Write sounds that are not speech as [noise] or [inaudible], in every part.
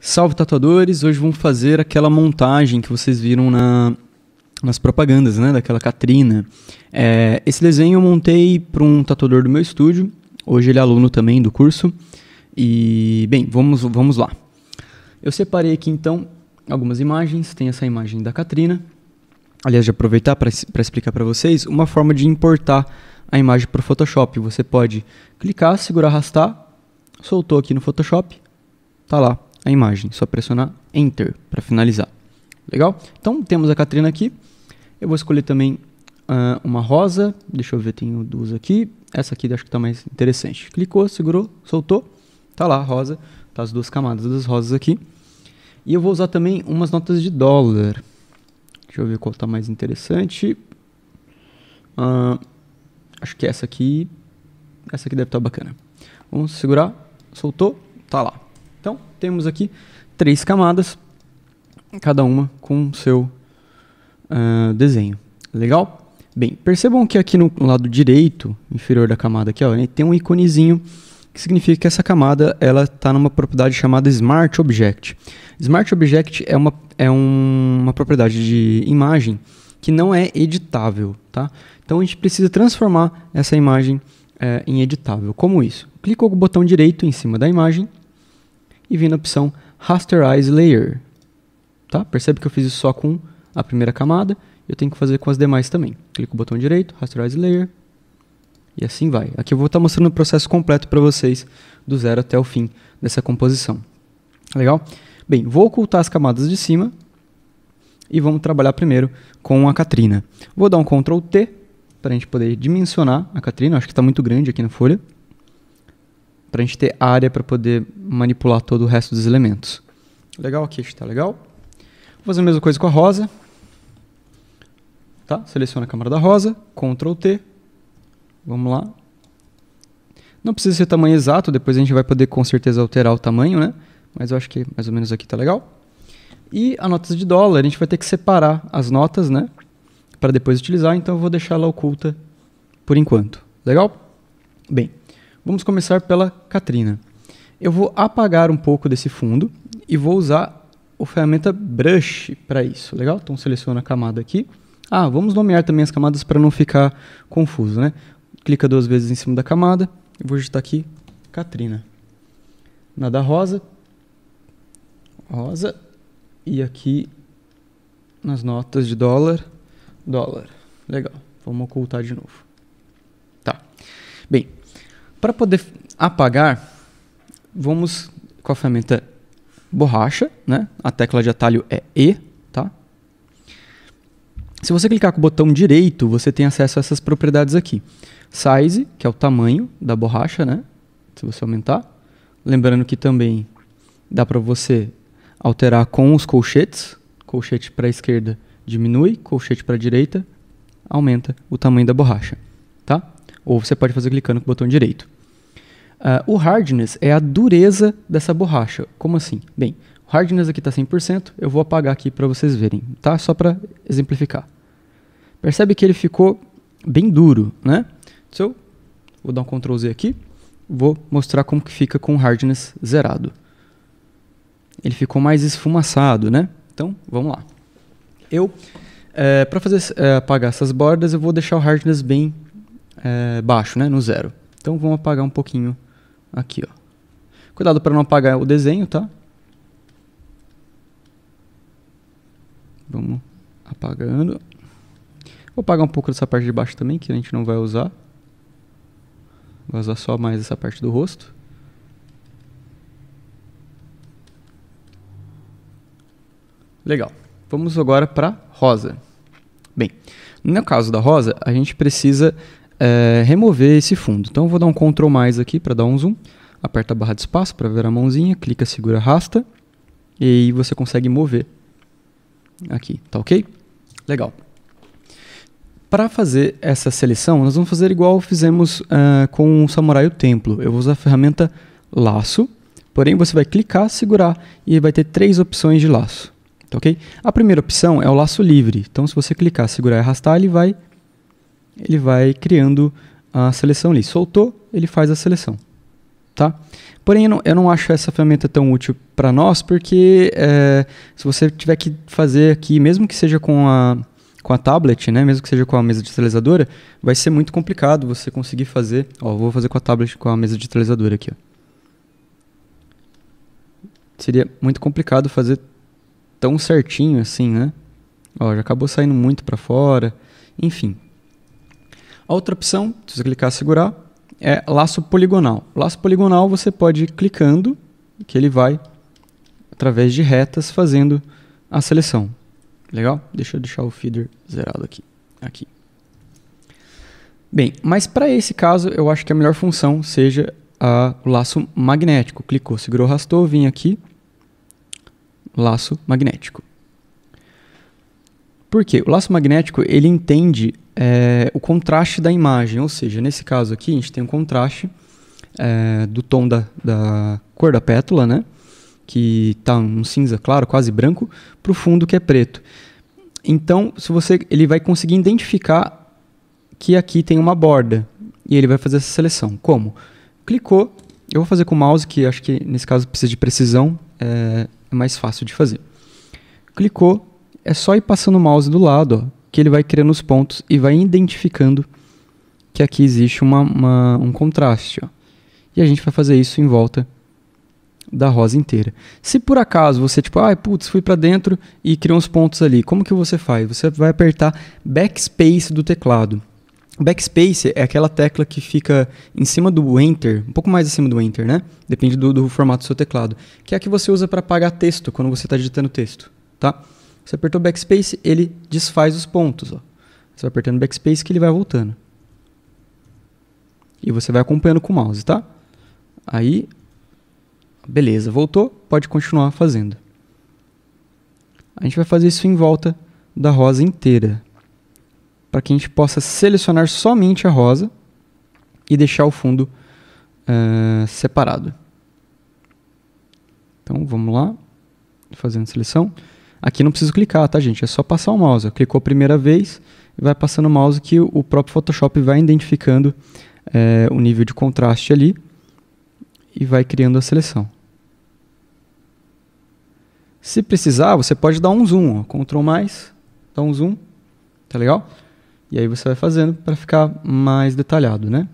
Salve tatuadores, hoje vamos fazer aquela montagem que vocês viram na, nas propagandas, né, daquela Katrina. É, esse desenho eu montei para um tatuador do meu estúdio, hoje ele é aluno também do curso. E, bem, vamos, vamos lá. Eu separei aqui então algumas imagens, tem essa imagem da Katrina. Aliás, de aproveitar para explicar para vocês uma forma de importar a imagem para o Photoshop. Você pode clicar, segurar, arrastar, soltou aqui no Photoshop, tá lá, a imagem. Só pressionar Enter para finalizar. Legal? Então temos a Catrina aqui. Eu vou escolher também uh, uma rosa. Deixa eu ver, tenho duas aqui. Essa aqui acho que está mais interessante. Clicou, segurou, soltou. Tá lá a rosa. Tá as duas camadas das rosas aqui. E eu vou usar também umas notas de dólar. Deixa eu ver qual está mais interessante. Uh, acho que essa aqui. Essa aqui deve estar tá bacana. Vamos segurar. Soltou. Tá lá temos aqui três camadas, cada uma com seu uh, desenho. Legal? Bem, percebam que aqui no lado direito, inferior da camada aqui, ó, né, tem um iconezinho que significa que essa camada ela está numa propriedade chamada Smart Object. Smart Object é uma, é um, uma propriedade de imagem que não é editável, tá? Então a gente precisa transformar essa imagem é, em editável. Como isso? Clico com o botão direito em cima da imagem e vim na opção Rasterize Layer. Tá? Percebe que eu fiz isso só com a primeira camada, eu tenho que fazer com as demais também. Clico o botão direito, Rasterize Layer, e assim vai. Aqui eu vou estar mostrando o processo completo para vocês, do zero até o fim dessa composição. Legal? Bem, vou ocultar as camadas de cima e vamos trabalhar primeiro com a Katrina. Vou dar um Ctrl T para a gente poder dimensionar a Katrina, acho que está muito grande aqui na folha para a gente ter área para poder manipular todo o resto dos elementos. Legal, aqui está legal. Vou fazer a mesma coisa com a rosa. Tá? Seleciona a câmara da rosa, Ctrl T. Vamos lá. Não precisa ser tamanho exato, depois a gente vai poder com certeza alterar o tamanho, né? Mas eu acho que mais ou menos aqui está legal. E a nota de dólar, a gente vai ter que separar as notas, né? Para depois utilizar, então eu vou deixar ela oculta por enquanto. Legal? Bem, Vamos começar pela Katrina. Eu vou apagar um pouco desse fundo e vou usar a ferramenta Brush para isso, legal? Então seleciona a camada aqui. Ah, vamos nomear também as camadas para não ficar confuso, né? Clica duas vezes em cima da camada e vou digitar aqui Katrina. Na da rosa, rosa e aqui nas notas de dólar, dólar. Legal. Vamos ocultar de novo. Tá. Bem, para poder apagar, vamos com a ferramenta borracha, né? A tecla de atalho é E, tá? Se você clicar com o botão direito, você tem acesso a essas propriedades aqui. Size, que é o tamanho da borracha, né? Se você aumentar. Lembrando que também dá para você alterar com os colchetes. Colchete para a esquerda diminui, colchete para a direita aumenta o tamanho da borracha, tá? ou você pode fazer clicando com o botão direito. Uh, o hardness é a dureza dessa borracha. Como assim? Bem, o hardness aqui está 100%, eu vou apagar aqui para vocês verem, tá? Só para exemplificar. Percebe que ele ficou bem duro, né? So, então, eu vou dar um Ctrl Z aqui, vou mostrar como que fica com o hardness zerado. Ele ficou mais esfumaçado, né? Então, vamos lá. Eu, é, eh, para fazer é, apagar essas bordas, eu vou deixar o hardness bem é, baixo, né? No zero. Então vamos apagar um pouquinho aqui, ó. Cuidado para não apagar o desenho, tá? Vamos apagando. Vou apagar um pouco dessa parte de baixo também, que a gente não vai usar. Vou usar só mais essa parte do rosto. Legal. Vamos agora para rosa. Bem, no caso da rosa, a gente precisa é, remover esse fundo. Então eu vou dar um Ctrl mais aqui para dar um zoom, aperta a barra de espaço para ver a mãozinha, clica, segura, arrasta, e aí você consegue mover aqui, tá ok? Legal. Para fazer essa seleção, nós vamos fazer igual fizemos uh, com o Samurai o Templo. Eu vou usar a ferramenta Laço, porém você vai clicar, segurar e vai ter três opções de laço. Tá ok? A primeira opção é o laço livre. Então, se você clicar, segurar e arrastar, ele vai ele vai criando a seleção ali. Soltou, ele faz a seleção. Tá? Porém, eu não, eu não acho essa ferramenta tão útil para nós, porque é, se você tiver que fazer aqui, mesmo que seja com a, com a tablet, né, mesmo que seja com a mesa digitalizadora, vai ser muito complicado você conseguir fazer. Ó, vou fazer com a tablet com a mesa digitalizadora aqui. Ó. Seria muito complicado fazer tão certinho assim, né? Ó, já acabou saindo muito para fora. Enfim, a outra opção, se você clicar segurar, é laço poligonal. Laço poligonal você pode ir clicando, que ele vai, através de retas, fazendo a seleção. Legal? Deixa eu deixar o feeder zerado aqui. aqui. Bem, mas para esse caso, eu acho que a melhor função seja a, o laço magnético. Clicou, segurou, arrastou, vim aqui, laço magnético. Por quê? O laço magnético, ele entende é, o contraste da imagem, ou seja, nesse caso aqui a gente tem um contraste é, do tom da, da cor da pétala, né? que está um cinza claro, quase branco, para o fundo que é preto. Então, se você, ele vai conseguir identificar que aqui tem uma borda e ele vai fazer essa seleção. Como? Clicou, eu vou fazer com o mouse, que acho que nesse caso precisa de precisão, é, é mais fácil de fazer. Clicou, é só ir passando o mouse do lado, ó, que ele vai criando os pontos e vai identificando que aqui existe uma, uma, um contraste. Ó. E a gente vai fazer isso em volta da rosa inteira. Se por acaso você, tipo, ai, ah, putz, fui para dentro e criou uns pontos ali, como que você faz? Você vai apertar backspace do teclado. Backspace é aquela tecla que fica em cima do Enter, um pouco mais acima do Enter, né? Depende do, do formato do seu teclado. Que é a que você usa para apagar texto quando você está digitando texto, tá? Você apertou backspace, ele desfaz os pontos. Ó. Você vai apertando backspace que ele vai voltando. E você vai acompanhando com o mouse, tá? Aí, beleza, voltou, pode continuar fazendo. A gente vai fazer isso em volta da rosa inteira. Para que a gente possa selecionar somente a rosa e deixar o fundo uh, separado. Então, vamos lá, fazendo seleção. Aqui não preciso clicar, tá, gente? É só passar o mouse. Clicou a primeira vez, vai passando o mouse que o próprio Photoshop vai identificando é, o nível de contraste ali e vai criando a seleção. Se precisar, você pode dar um zoom, ó. Ctrl mais, dá um zoom, tá legal? E aí você vai fazendo para ficar mais detalhado, né?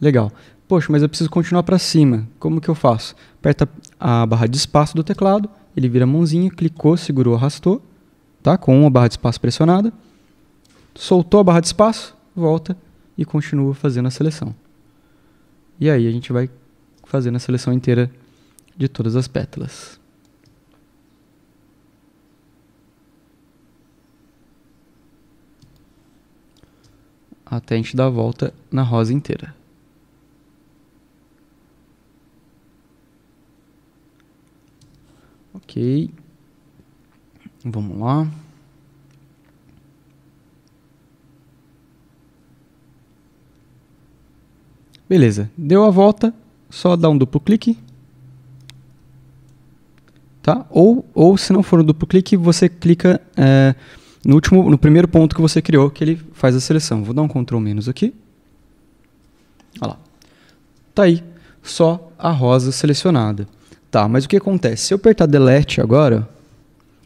Legal. Poxa, mas eu preciso continuar para cima. Como que eu faço? Aperta a barra de espaço do teclado, ele vira a mãozinha, clicou, segurou, arrastou, tá? Com uma barra de espaço pressionada. Soltou a barra de espaço, volta e continua fazendo a seleção. E aí a gente vai fazendo a seleção inteira de todas as pétalas. Até a gente dar a volta na rosa inteira. Ok. Vamos lá. Beleza, deu a volta, só dá um duplo clique. Tá? Ou, ou se não for um duplo clique, você clica é, no, último, no primeiro ponto que você criou, que ele faz a seleção. Vou dar um Ctrl menos aqui. Olha lá. Tá aí, só a rosa selecionada. Tá, mas o que acontece? Se eu apertar delete agora,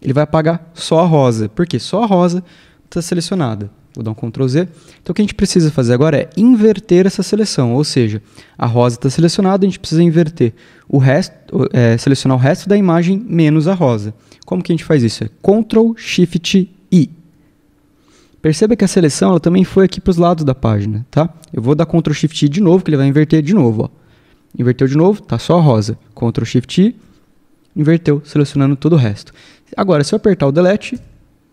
ele vai apagar só a rosa, porque só a rosa está selecionada. Vou dar um Ctrl Z. Então o que a gente precisa fazer agora é inverter essa seleção, ou seja, a rosa está selecionada, a gente precisa inverter o resto, é, selecionar o resto da imagem menos a rosa. Como que a gente faz isso? É Ctrl Shift I. Perceba que a seleção ela também foi aqui para os lados da página, tá? Eu vou dar Ctrl Shift I de novo, que ele vai inverter de novo. Ó. Inverteu de novo, tá só rosa. Ctrl Shift I, inverteu, selecionando todo o resto. Agora, se eu apertar o delete,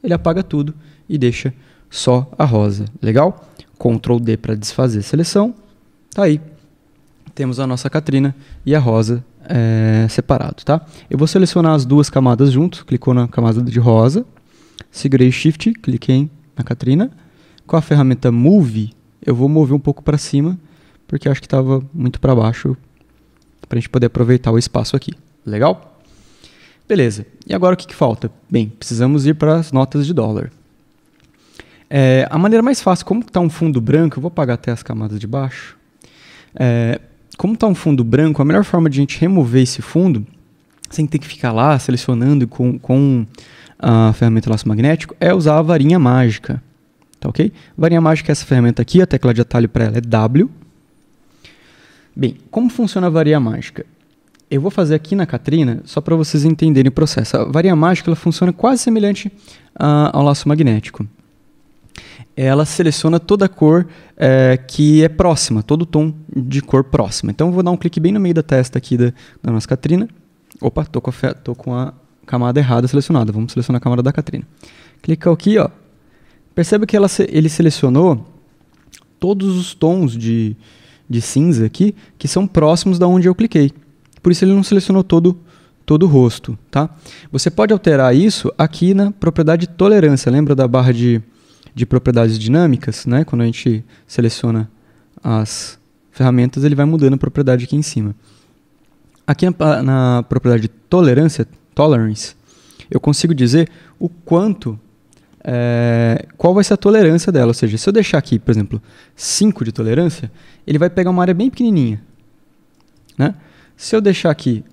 ele apaga tudo e deixa só a rosa. Legal? Ctrl D para desfazer seleção. Tá aí. Temos a nossa Catrina e a rosa é, separado, tá? Eu vou selecionar as duas camadas juntos. Clicou na camada de rosa. Segurei Shift, cliquei na Catrina. Com a ferramenta Move, eu vou mover um pouco para cima porque acho que estava muito para baixo para a gente poder aproveitar o espaço aqui. Legal? Beleza. E agora o que, que falta? Bem, precisamos ir para as notas de dólar. É, a maneira mais fácil, como está um fundo branco, eu vou apagar até as camadas de baixo. É, como está um fundo branco, a melhor forma de a gente remover esse fundo, sem ter que ficar lá selecionando com, com a ferramenta laço magnético, é usar a varinha mágica. Tá ok? Varinha mágica é essa ferramenta aqui, a tecla de atalho para ela é W. Bem, como funciona a varia mágica? Eu vou fazer aqui na Catrina, só para vocês entenderem o processo. A varia mágica ela funciona quase semelhante uh, ao laço magnético. Ela seleciona toda a cor uh, que é próxima, todo o tom de cor próxima. Então eu vou dar um clique bem no meio da testa aqui da, da nossa Catrina. Opa, tô com, a, com a camada errada selecionada. Vamos selecionar a camada da Catrina. Clica aqui, ó. Percebe que ela, ele selecionou todos os tons de, de cinza aqui, que são próximos da onde eu cliquei. Por isso ele não selecionou todo todo o rosto, tá? Você pode alterar isso aqui na propriedade tolerância. Lembra da barra de, de propriedades dinâmicas, né? Quando a gente seleciona as ferramentas, ele vai mudando a propriedade aqui em cima. Aqui na, na propriedade tolerância, tolerance, eu consigo dizer o quanto é, qual vai ser a tolerância dela. Ou seja, se eu deixar aqui, por exemplo, 5 de tolerância, ele vai pegar uma área bem pequenininha. Né? Se eu deixar aqui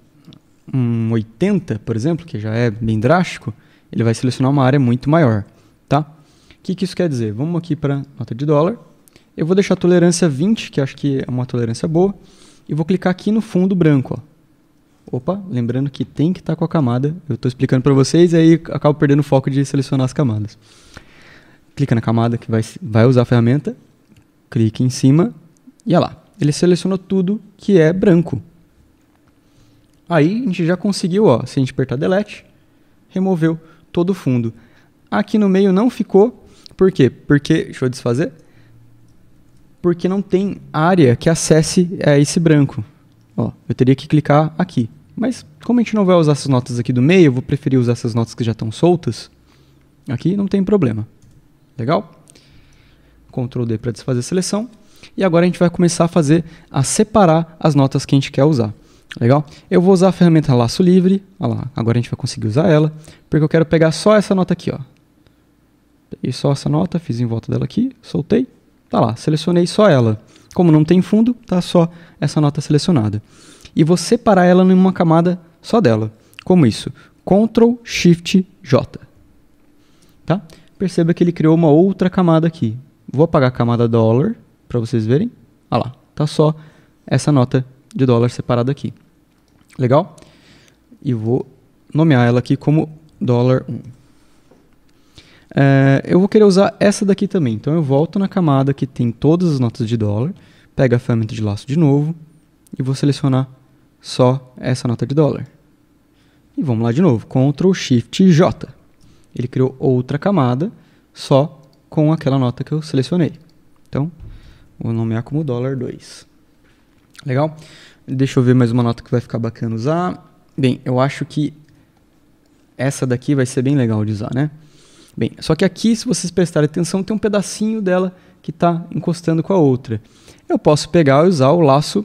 um 80, por exemplo, que já é bem drástico, ele vai selecionar uma área muito maior. Tá? O que, que isso quer dizer? Vamos aqui para nota de dólar. Eu vou deixar a tolerância 20, que acho que é uma tolerância boa, e vou clicar aqui no fundo branco. Ó. Opa, lembrando que tem que estar tá com a camada. Eu estou explicando para vocês e aí acabo perdendo o foco de selecionar as camadas. Clica na camada que vai, vai usar a ferramenta, clica em cima e olha lá. Ele selecionou tudo que é branco. Aí a gente já conseguiu, ó, se a gente apertar delete, removeu todo o fundo. Aqui no meio não ficou, por quê? Porque, deixa eu desfazer, porque não tem área que acesse é, esse branco. Ó, eu teria que clicar aqui. Mas como a gente não vai usar essas notas aqui do meio, eu vou preferir usar essas notas que já estão soltas. Aqui não tem problema. Legal? Ctrl D para desfazer a seleção. E agora a gente vai começar a fazer a separar as notas que a gente quer usar. Legal? Eu vou usar a ferramenta laço livre. Olha lá, agora a gente vai conseguir usar ela, porque eu quero pegar só essa nota aqui, ó. E só essa nota, fiz em volta dela aqui, soltei. Tá lá, selecionei só ela. Como não tem fundo, tá só essa nota selecionada e vou separar ela em uma camada só dela. Como isso? Ctrl Shift J. Tá? Perceba que ele criou uma outra camada aqui. Vou apagar a camada dólar para vocês verem. Olha lá, tá só essa nota de dólar separada aqui. Legal? E vou nomear ela aqui como dólar 1. É, eu vou querer usar essa daqui também. Então eu volto na camada que tem todas as notas de dólar, pega a ferramenta de laço de novo e vou selecionar só essa nota de dólar. E vamos lá de novo, Ctrl Shift J. Ele criou outra camada só com aquela nota que eu selecionei. Então, vou nomear é como dólar 2. Legal? Deixa eu ver mais uma nota que vai ficar bacana usar. Bem, eu acho que essa daqui vai ser bem legal de usar, né? Bem, só que aqui, se vocês prestarem atenção, tem um pedacinho dela que está encostando com a outra. Eu posso pegar e usar o laço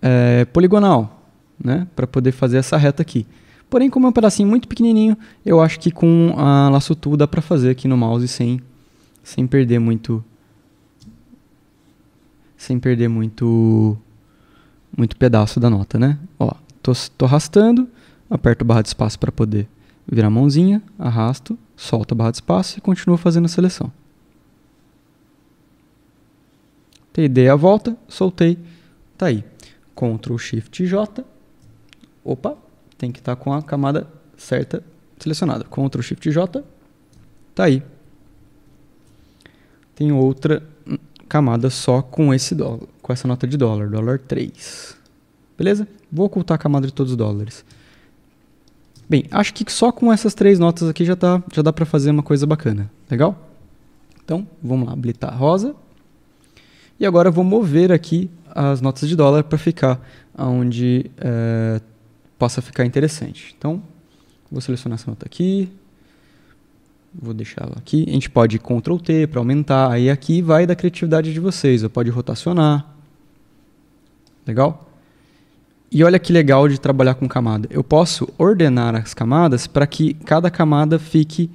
é, poligonal, né? Para poder fazer essa reta aqui. Porém, como é um pedacinho muito pequenininho, eu acho que com a laço tool dá para fazer aqui no mouse sem, sem perder muito sem perder muito muito pedaço da nota, né? Ó, tô, tô arrastando, aperto barra de espaço para poder virar a mãozinha, arrasto, solto a barra de espaço e continuo fazendo a seleção. Dei a volta, soltei, tá aí. Ctrl Shift J. Opa, tem que estar tá com a camada certa selecionada. Ctrl Shift J. Tá aí. Tem outra camada só com esse dólar, com essa nota de dólar, dólar 3. Beleza? Vou ocultar a camada de todos os dólares. Bem, acho que só com essas três notas aqui já, tá, já dá para fazer uma coisa bacana. Legal? Então, vamos lá, habilitar rosa. E agora eu vou mover aqui as notas de dólar para ficar onde é, possa ficar interessante. Então, vou selecionar essa nota aqui. Vou deixar ela aqui. A gente pode Ctrl T para aumentar. Aí aqui vai da criatividade de vocês. Eu pode rotacionar. Legal? E olha que legal de trabalhar com camada. Eu posso ordenar as camadas para que cada camada fique...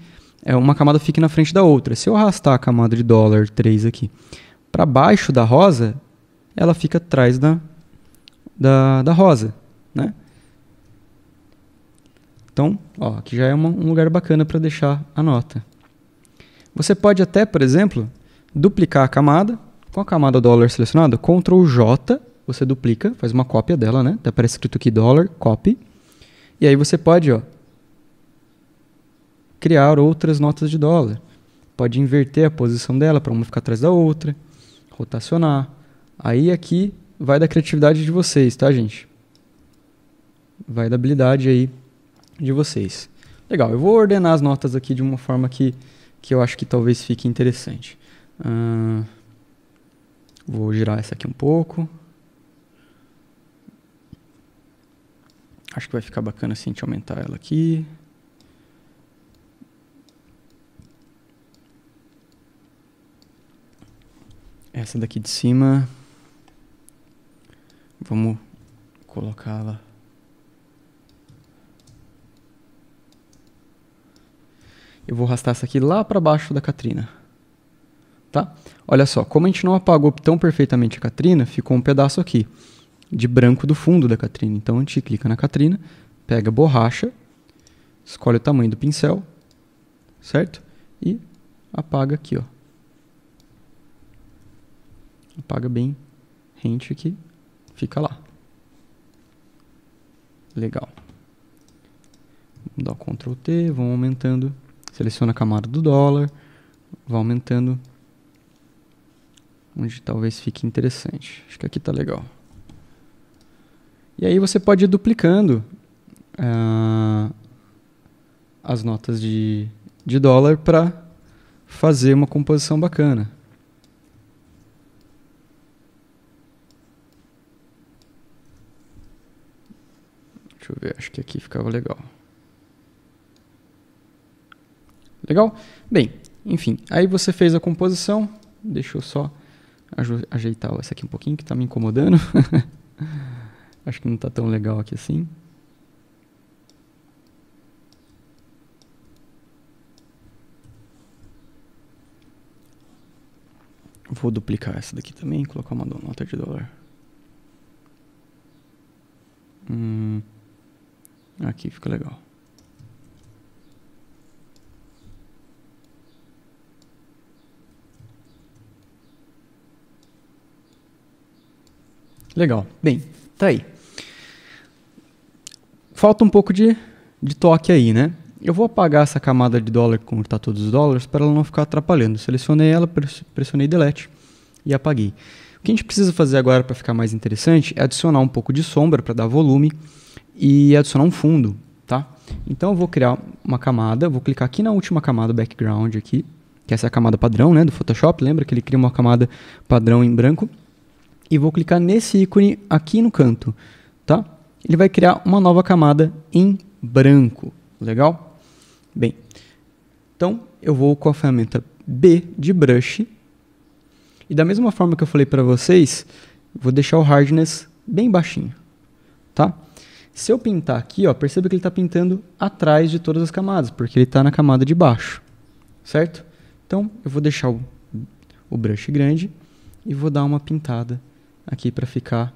É, uma camada fique na frente da outra. Se eu arrastar a camada de dólar 3 aqui para baixo da rosa, ela fica atrás da, da, da rosa, né? Então, ó, aqui já é uma, um lugar bacana para deixar a nota. Você pode até, por exemplo, duplicar a camada. Com a camada dólar selecionada, Ctrl J, você duplica, faz uma cópia dela, né? Tá parece escrito aqui dólar, copy. E aí você pode, ó, criar outras notas de dólar. Pode inverter a posição dela para uma ficar atrás da outra rotacionar. Aí aqui vai da criatividade de vocês, tá, gente? Vai da habilidade aí de vocês. Legal, eu vou ordenar as notas aqui de uma forma que, que eu acho que talvez fique interessante. Uh, vou girar essa aqui um pouco. Acho que vai ficar bacana se a gente aumentar ela aqui. Essa daqui de cima. Vamos colocá-la. Eu vou arrastar essa aqui lá para baixo da Katrina. Tá? Olha só, como a gente não apagou tão perfeitamente a Katrina, ficou um pedaço aqui de branco do fundo da Katrina. Então a gente clica na Katrina, pega a borracha, escolhe o tamanho do pincel, certo? E apaga aqui, ó paga bem rente aqui. Fica lá. Legal. Vamos dar o Ctrl T, vão aumentando. Seleciona a camada do dólar. Vai aumentando. Onde talvez fique interessante. Acho que aqui tá legal. E aí você pode ir duplicando uh, as notas de, de dólar para fazer uma composição bacana. Deixa eu ver, acho que aqui ficava legal. Legal? Bem, enfim, aí você fez a composição. Deixa eu só ajeitar essa aqui um pouquinho que está me incomodando. [laughs] acho que não está tão legal aqui assim. Vou duplicar essa daqui também, colocar uma nota de dólar. aqui, fica legal. Legal. Bem, tá aí. Falta um pouco de, de toque aí, né? Eu vou apagar essa camada de dólar como está todos os dólares para ela não ficar atrapalhando. Selecionei ela, pressionei delete e apaguei. O que a gente precisa fazer agora para ficar mais interessante é adicionar um pouco de sombra para dar volume e adicionar um fundo, tá? Então eu vou criar uma camada, vou clicar aqui na última camada background aqui, que essa é a camada padrão, né, do Photoshop, lembra que ele cria uma camada padrão em branco, e vou clicar nesse ícone aqui no canto, tá? Ele vai criar uma nova camada em branco, legal? Bem, então eu vou com a ferramenta B de brush, e da mesma forma que eu falei para vocês, vou deixar o hardness bem baixinho, tá? Se eu pintar aqui, ó, perceba que ele está pintando atrás de todas as camadas, porque ele está na camada de baixo, certo? Então, eu vou deixar o, o brush grande e vou dar uma pintada aqui para ficar,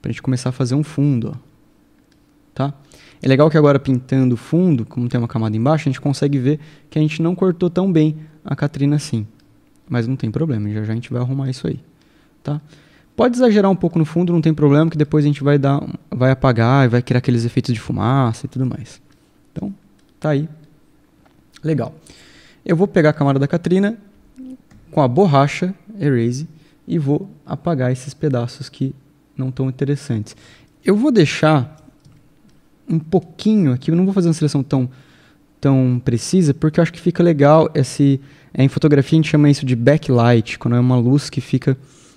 para a gente começar a fazer um fundo, ó, tá? É legal que agora pintando o fundo, como tem uma camada embaixo, a gente consegue ver que a gente não cortou tão bem a Catrina assim. Mas não tem problema, já já a gente vai arrumar isso aí, tá? Pode exagerar um pouco no fundo, não tem problema, que depois a gente vai dar, vai apagar e vai criar aqueles efeitos de fumaça e tudo mais. Então, tá aí. Legal. Eu vou pegar a camada da Katrina com a borracha Erase e vou apagar esses pedaços que não estão interessantes. Eu vou deixar um pouquinho aqui, eu não vou fazer uma seleção tão, tão precisa, porque eu acho que fica legal esse... É, em fotografia a gente chama isso de backlight, quando é uma luz que fica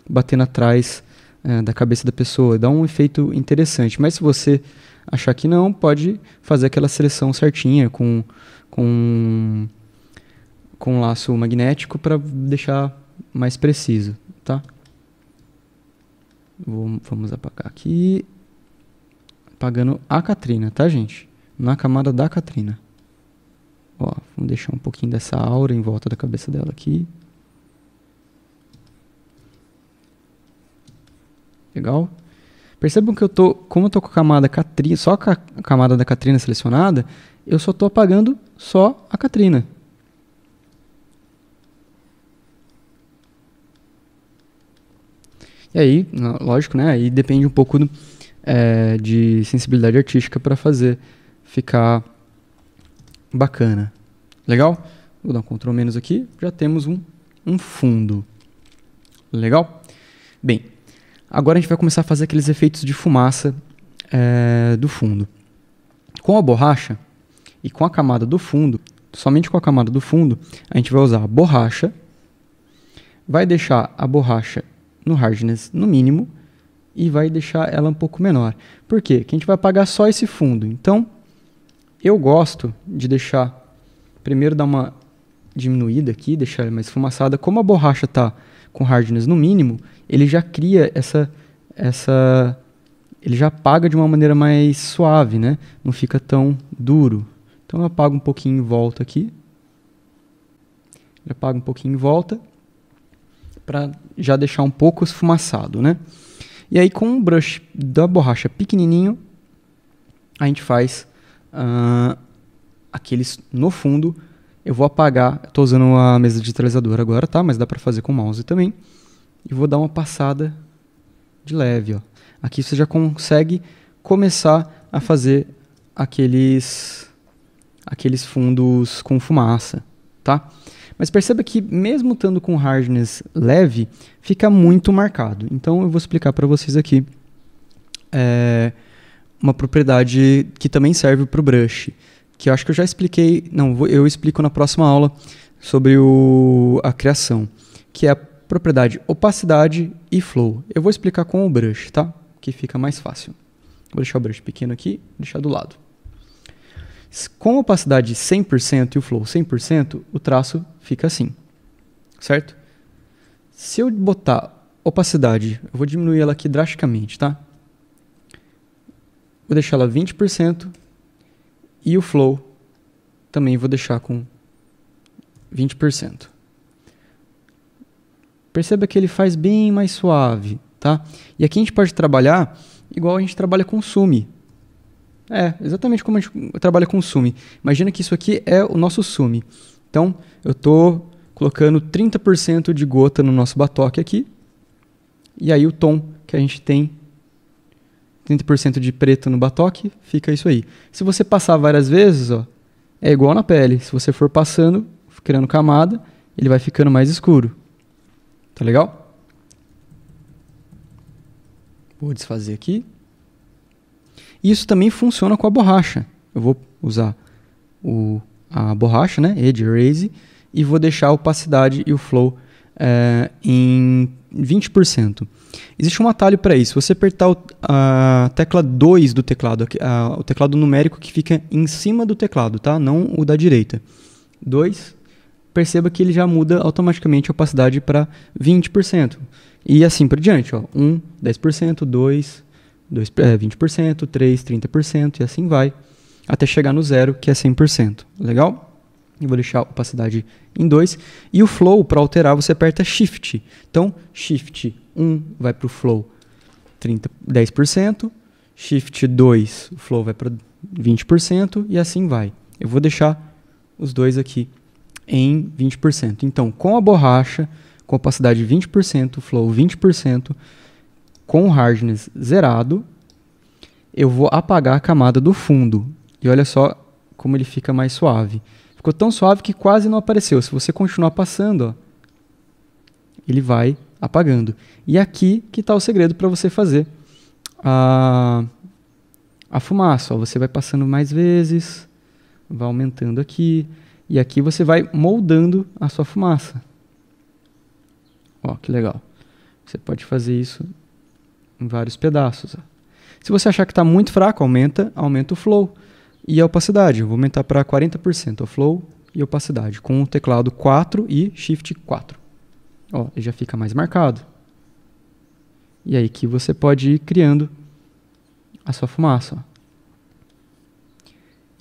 batendo atrás é, da cabeça da pessoa. Dá um efeito interessante. Mas se você achar que não, pode fazer aquela seleção certinha com, com, com um laço magnético para deixar mais preciso, tá? Vou, vamos apagar aqui. Apagando a Catrina, tá, gente? Na camada da Catrina. Ó, vamos deixar um pouquinho dessa aura em volta da cabeça dela aqui. Legal? Percebam que eu tô, como eu tô com a camada Catrina, só a camada da Catrina selecionada, eu só estou apagando só a Catrina. E aí, lógico, né? Aí depende um pouco do, é, de sensibilidade artística para fazer ficar bacana. Legal? Vou dar um Ctrl menos aqui. Já temos um, um fundo. Legal? Bem, Agora a gente vai começar a fazer aqueles efeitos de fumaça é, do fundo. Com a borracha e com a camada do fundo, somente com a camada do fundo, a gente vai usar a borracha, vai deixar a borracha no hardness no mínimo e vai deixar ela um pouco menor. Por quê? Porque a gente vai apagar só esse fundo. Então, eu gosto de deixar primeiro dar uma diminuída aqui, deixar ela mais esfumaçada. Como a borracha está com hardness no mínimo, ele já cria essa essa ele já apaga de uma maneira mais suave, né? Não fica tão duro. Então eu apago um pouquinho em volta aqui. Eu apago um pouquinho em volta para já deixar um pouco esfumaçado, né? E aí com um brush da borracha pequenininho, a gente faz uh, aqueles no fundo eu vou apagar, estou usando a mesa digitalizadora agora, tá? Mas dá para fazer com o mouse também. E vou dar uma passada de leve, ó. Aqui você já consegue começar a fazer aqueles aqueles fundos com fumaça, tá? Mas perceba que mesmo estando com hardness leve, fica muito marcado. Então eu vou explicar para vocês aqui é, uma propriedade que também serve para o brush que eu acho que eu já expliquei, não, eu explico na próxima aula sobre o, a criação, que é a propriedade opacidade e flow. Eu vou explicar com o brush, tá? Que fica mais fácil. Vou deixar o brush pequeno aqui, deixar do lado. Com opacidade 100% e o flow 100%, o traço fica assim, certo? Se eu botar opacidade, eu vou diminuir ela aqui drasticamente, tá? Vou deixar ela 20%, e o Flow também vou deixar com 20%. Perceba que ele faz bem mais suave, tá? E aqui a gente pode trabalhar igual a gente trabalha com sumi. É, exatamente como a gente trabalha com sumi. Imagina que isso aqui é o nosso sumi. Então, eu estou colocando 30% de gota no nosso batoque aqui. E aí o tom que a gente tem 30% de preto no batoque, fica isso aí. Se você passar várias vezes, ó, é igual na pele. Se você for passando, criando camada, ele vai ficando mais escuro. Tá legal? Vou desfazer aqui. Isso também funciona com a borracha. Eu vou usar o, a borracha, né? Edge Erase. E vou deixar a opacidade e o flow é, em 20%. Existe um atalho para isso. Você apertar o, a tecla 2 do teclado, a, o teclado numérico que fica em cima do teclado, tá? Não o da direita. 2, perceba que ele já muda automaticamente a opacidade para 20%. E assim por diante, 1, um, 10%, 2, 2 é, 20%, 3, 30% e assim vai, até chegar no zero, que é 100%. Legal? Eu vou deixar a opacidade em 2. E o flow, para alterar, você aperta Shift. Então, Shift 1 um vai para o flow 30, 10%, Shift 2, o flow vai para 20% e assim vai. Eu vou deixar os dois aqui em 20%. Então, com a borracha, com opacidade 20%, flow 20%, com o hardness zerado, eu vou apagar a camada do fundo. E olha só como ele fica mais suave. Ficou tão suave que quase não apareceu. Se você continuar passando, ó, ele vai apagando. E é aqui que está o segredo para você fazer a, a fumaça. Ó, você vai passando mais vezes, vai aumentando aqui. E aqui você vai moldando a sua fumaça. Ó, que legal. Você pode fazer isso em vários pedaços. Ó. Se você achar que está muito fraco, aumenta, aumenta o flow. E a opacidade, eu vou aumentar para 40% o flow e opacidade, com o teclado 4 e Shift 4. Ó, já fica mais marcado. E aí que você pode ir criando a sua fumaça. Ó.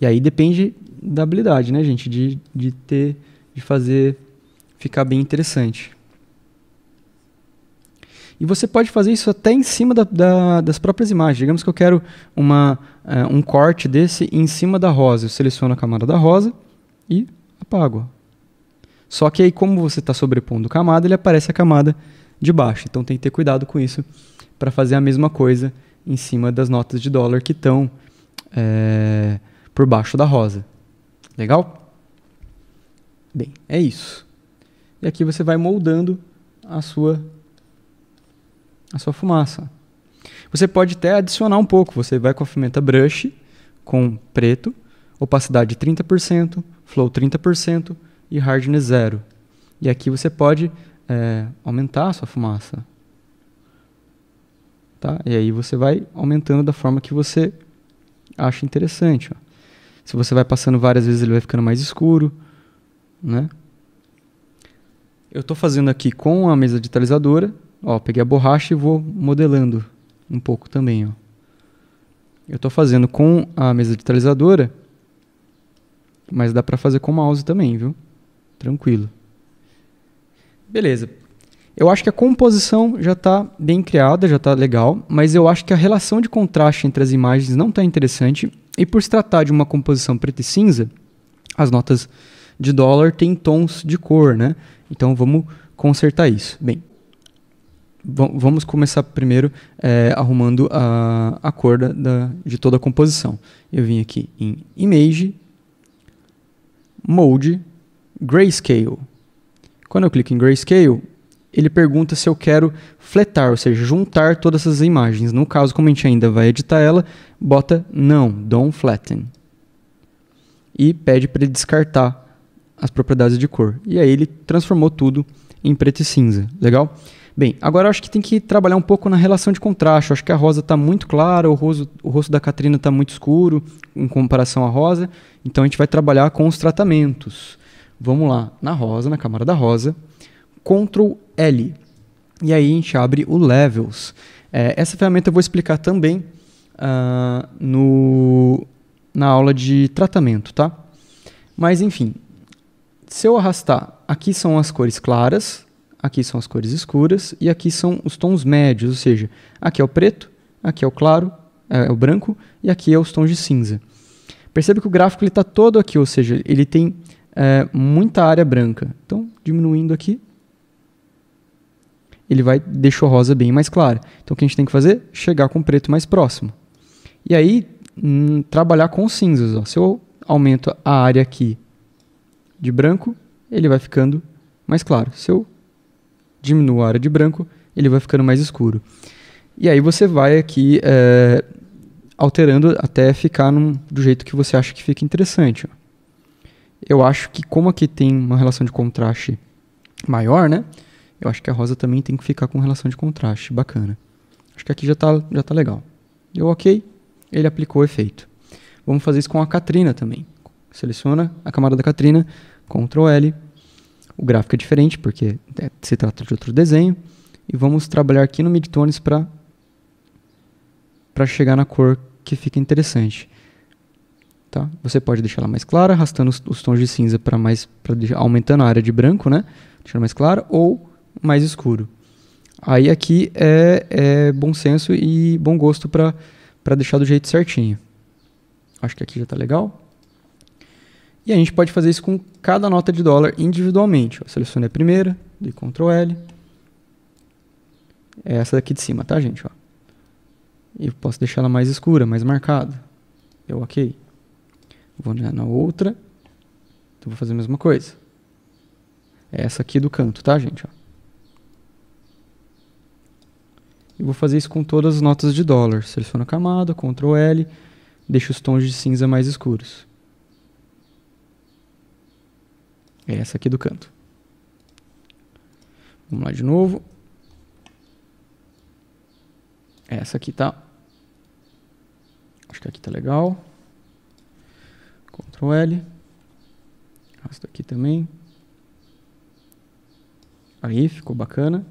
E aí depende da habilidade, né, gente? De, de ter, de fazer ficar bem interessante. E você pode fazer isso até em cima da, da, das próprias imagens. Digamos que eu quero uma, é, um corte desse em cima da rosa. Eu seleciono a camada da rosa e apago. Só que aí, como você está sobrepondo camada, ele aparece a camada de baixo. Então tem que ter cuidado com isso para fazer a mesma coisa em cima das notas de dólar que estão é, por baixo da rosa. Legal? Bem, é isso. E aqui você vai moldando a sua a sua fumaça. Você pode até adicionar um pouco. Você vai com a pimenta brush, com preto, opacidade 30%, flow 30% e hardness 0. E aqui você pode é, aumentar a sua fumaça. Tá? E aí você vai aumentando da forma que você acha interessante. Ó. Se você vai passando várias vezes, ele vai ficando mais escuro. Né? Eu estou fazendo aqui com a mesa digitalizadora. Ó, peguei a borracha e vou modelando um pouco também. Ó. Eu estou fazendo com a mesa digitalizadora, mas dá para fazer com o mouse também, viu? Tranquilo. Beleza. Eu acho que a composição já está bem criada, já está legal, mas eu acho que a relação de contraste entre as imagens não está interessante. E por se tratar de uma composição preta e cinza, as notas de dólar têm tons de cor, né? Então vamos consertar isso. Bem, vamos começar primeiro é, arrumando a, a cor da, da, de toda a composição. Eu vim aqui em Image, Mode, Grayscale. Quando eu clico em Grayscale, ele pergunta se eu quero fletar, ou seja, juntar todas essas imagens. No caso, como a gente ainda vai editar ela, bota não, don't flatten. E pede para ele descartar as propriedades de cor. E aí ele transformou tudo em preto e cinza. Legal? Bem, agora eu acho que tem que trabalhar um pouco na relação de contraste. Eu acho que a rosa está muito clara, o rosto, o rosto da Catrina está muito escuro em comparação à rosa. Então a gente vai trabalhar com os tratamentos. Vamos lá, na rosa, na camada da rosa, Ctrl L. E aí a gente abre o Levels. É, essa ferramenta eu vou explicar também uh, no, na aula de tratamento, tá? Mas enfim, se eu arrastar, aqui são as cores claras, aqui são as cores escuras e aqui são os tons médios, ou seja, aqui é o preto, aqui é o claro, é, é o branco e aqui é os tons de cinza. Percebe que o gráfico está todo aqui, ou seja, ele tem é, muita área branca. Então, diminuindo aqui, ele vai deixar o rosa bem mais claro. Então, o que a gente tem que fazer? Chegar com o preto mais próximo. E aí, hum, trabalhar com os cinzas. Ó. Se eu aumento a área aqui de branco, ele vai ficando mais claro. Se eu diminua a área de branco, ele vai ficando mais escuro. E aí você vai aqui é, alterando até ficar num, do jeito que você acha que fica interessante. Eu acho que como aqui tem uma relação de contraste maior, né? Eu acho que a rosa também tem que ficar com relação de contraste bacana. Acho que aqui já está já tá legal. Deu ok, ele aplicou o efeito. Vamos fazer isso com a Katrina também. Seleciona a camada da Katrina, Ctrl L, o gráfico é diferente, porque é, se trata de outro desenho. E vamos trabalhar aqui no midtones para chegar na cor que fica interessante. Tá? Você pode deixar ela mais clara, arrastando os, os tons de cinza para mais aumentando a área de branco, né? deixando mais clara, ou mais escuro. Aí aqui é, é bom senso e bom gosto para deixar do jeito certinho. Acho que aqui já está legal. E a gente pode fazer isso com cada nota de dólar individualmente. Eu selecionei a primeira, dei Ctrl L. É essa daqui de cima, tá, gente? Ó. E posso deixar ela mais escura, mais marcada. Eu ok. Vou na outra. Então vou fazer a mesma coisa. É essa aqui do canto, tá, gente? Ó. E vou fazer isso com todas as notas de dólar. Seleciono a camada, Ctrl L, deixo os tons de cinza mais escuros. É essa aqui do canto. Vamos lá de novo. Essa aqui tá. Acho que aqui tá legal. Ctrl L. Arrasta aqui também. Aí, ficou bacana.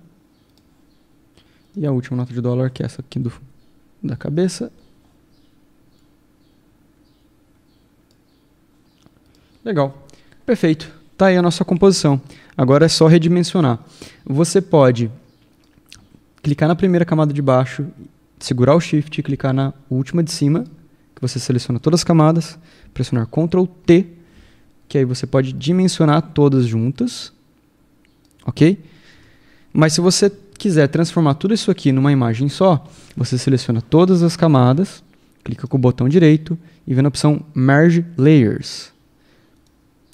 E a última nota de dólar, que é essa aqui do, da cabeça. Legal. Perfeito. Tá aí a nossa composição. Agora é só redimensionar. Você pode clicar na primeira camada de baixo, segurar o Shift e clicar na última de cima, que você seleciona todas as camadas, pressionar Ctrl T, que aí você pode dimensionar todas juntas, ok? Mas se você quiser transformar tudo isso aqui numa imagem só, você seleciona todas as camadas, clica com o botão direito e vem na opção Merge Layers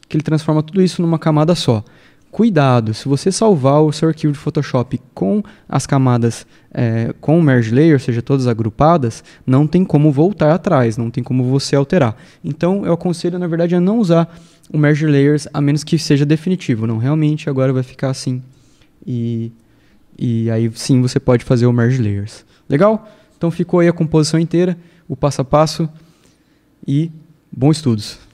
que ele transforma tudo isso numa camada só. Cuidado, se você salvar o seu arquivo de Photoshop com as camadas, é, com o Merge Layer, ou seja, todas agrupadas, não tem como voltar atrás, não tem como você alterar. Então, eu aconselho, na verdade, a não usar o Merge Layers, a menos que seja definitivo. Não, realmente agora vai ficar assim. E, e aí sim você pode fazer o Merge Layers. Legal? Então ficou aí a composição inteira, o passo a passo e bons estudos!